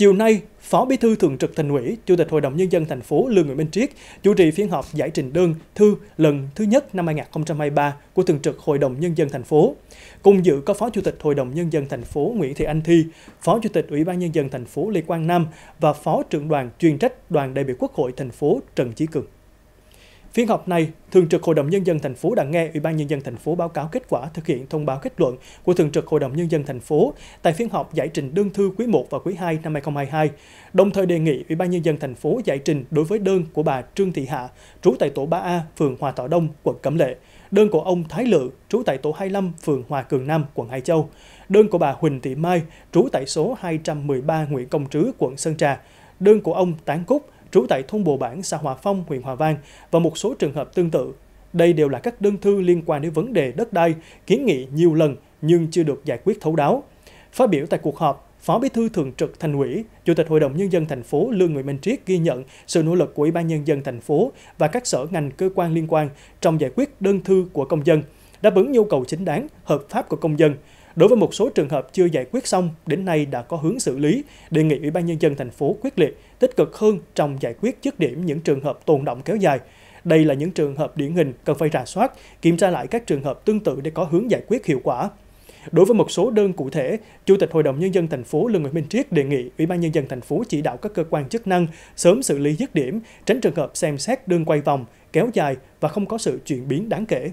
Chiều nay, Phó Bí thư Thường trực Thành ủy, Chủ tịch Hội đồng Nhân dân thành phố Lương Nguyễn Minh Triết chủ trì phiên họp giải trình đơn thư lần thứ nhất năm 2023 của Thường trực Hội đồng Nhân dân thành phố. Cùng dự có Phó Chủ tịch Hội đồng Nhân dân thành phố Nguyễn Thị Anh Thi, Phó Chủ tịch Ủy ban Nhân dân thành phố Lê Quang Nam và Phó trưởng đoàn chuyên trách đoàn đại biểu Quốc hội thành phố Trần Chí Cường. Phiên họp này, Thường trực Hội đồng nhân dân thành phố đã nghe Ủy ban nhân dân thành phố báo cáo kết quả thực hiện thông báo kết luận của Thường trực Hội đồng nhân dân thành phố tại phiên họp giải trình đơn thư quý 1 và quý 2 năm 2022, đồng thời đề nghị Ủy ban nhân dân thành phố giải trình đối với đơn của bà Trương Thị Hạ, trú tại tổ 3A, phường Hòa Thọ Đông, quận Cẩm Lệ, đơn của ông Thái Lự, trú tại tổ 25, phường Hòa Cường Nam, quận Hải Châu, đơn của bà Huỳnh Thị Mai, trú tại số 213 Nguyễn Công Trứ, quận Sơn Trà, đơn của ông Tán Cúc, trú tại thôn Bồ Bản, xã Hòa Phong, huyện Hòa Vang và một số trường hợp tương tự. Đây đều là các đơn thư liên quan đến vấn đề đất đai, kiến nghị nhiều lần nhưng chưa được giải quyết thấu đáo. Phát biểu tại cuộc họp, Phó Bí thư Thường trực Thành ủy, Chủ tịch Hội đồng nhân dân thành phố Lương Nguyễn Minh Triết ghi nhận sự nỗ lực của Ủy ban nhân dân thành phố và các sở ngành cơ quan liên quan trong giải quyết đơn thư của công dân, đáp ứng nhu cầu chính đáng, hợp pháp của công dân, Đối với một số trường hợp chưa giải quyết xong, đến nay đã có hướng xử lý, đề nghị Ủy ban nhân dân thành phố quyết liệt, tích cực hơn trong giải quyết dứt điểm những trường hợp tồn động kéo dài. Đây là những trường hợp điển hình cần phải rà soát, kiểm tra lại các trường hợp tương tự để có hướng giải quyết hiệu quả. Đối với một số đơn cụ thể, Chủ tịch Hội đồng Nhân dân thành phố Lương Nguyễn Minh Triết đề nghị Ủy ban Nhân dân thành phố chỉ đạo các cơ quan chức năng sớm xử lý dứt điểm, tránh trường hợp xem xét đơn quay vòng, kéo dài và không có sự chuyển biến đáng kể.